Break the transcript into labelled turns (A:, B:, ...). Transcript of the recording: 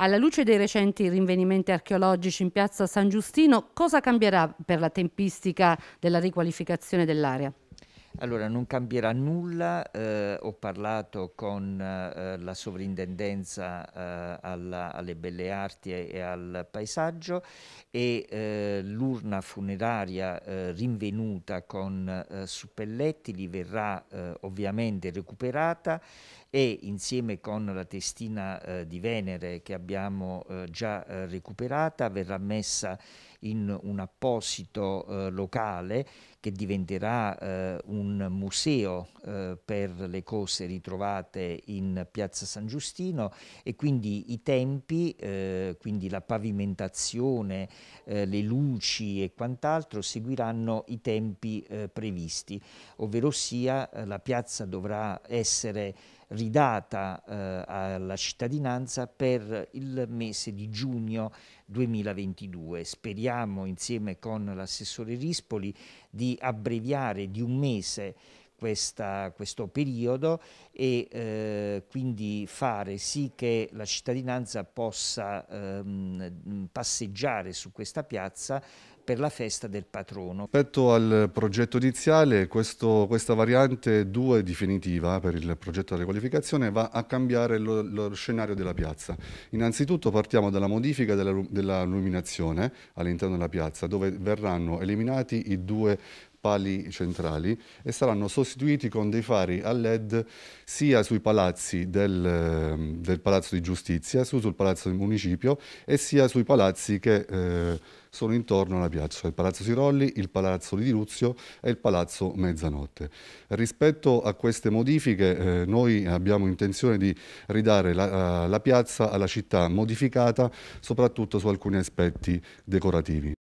A: Alla luce dei recenti rinvenimenti archeologici in piazza San Giustino, cosa cambierà per la tempistica della riqualificazione dell'area?
B: Allora, non cambierà nulla, eh, ho parlato con eh, la sovrintendenza eh, alla, alle belle arti e, e al paesaggio e eh, l'urna funeraria eh, rinvenuta con eh, suppelletti li verrà ovviamente recuperata e insieme con la testina di Venere che abbiamo già recuperata verrà messa in un apposito locale che diventerà un un museo eh, per le cose ritrovate in Piazza San Giustino e quindi i tempi, eh, quindi la pavimentazione, eh, le luci e quant'altro seguiranno i tempi eh, previsti, ovvero sia eh, la piazza dovrà essere ridata eh, alla cittadinanza per il mese di giugno 2022. Speriamo insieme con l'assessore Rispoli di abbreviare di un mese questa, questo periodo e eh, quindi fare sì che la cittadinanza possa ehm, passeggiare su questa piazza per la festa del patrono.
A: Rispetto al progetto iniziale, questo, questa variante 2 definitiva per il progetto della riqualificazione va a cambiare lo, lo scenario della piazza. Innanzitutto partiamo dalla modifica della, della illuminazione all'interno della piazza, dove verranno eliminati i due pali centrali e saranno sostituiti con dei fari a led sia sui palazzi del, del Palazzo di Giustizia, su sul Palazzo del Municipio e sia sui palazzi che eh, sono intorno alla piazza, il Palazzo Sirolli, il Palazzo di Diruzio e il Palazzo Mezzanotte. Rispetto a queste modifiche eh, noi abbiamo intenzione di ridare la, eh, la piazza alla città modificata soprattutto su alcuni aspetti decorativi.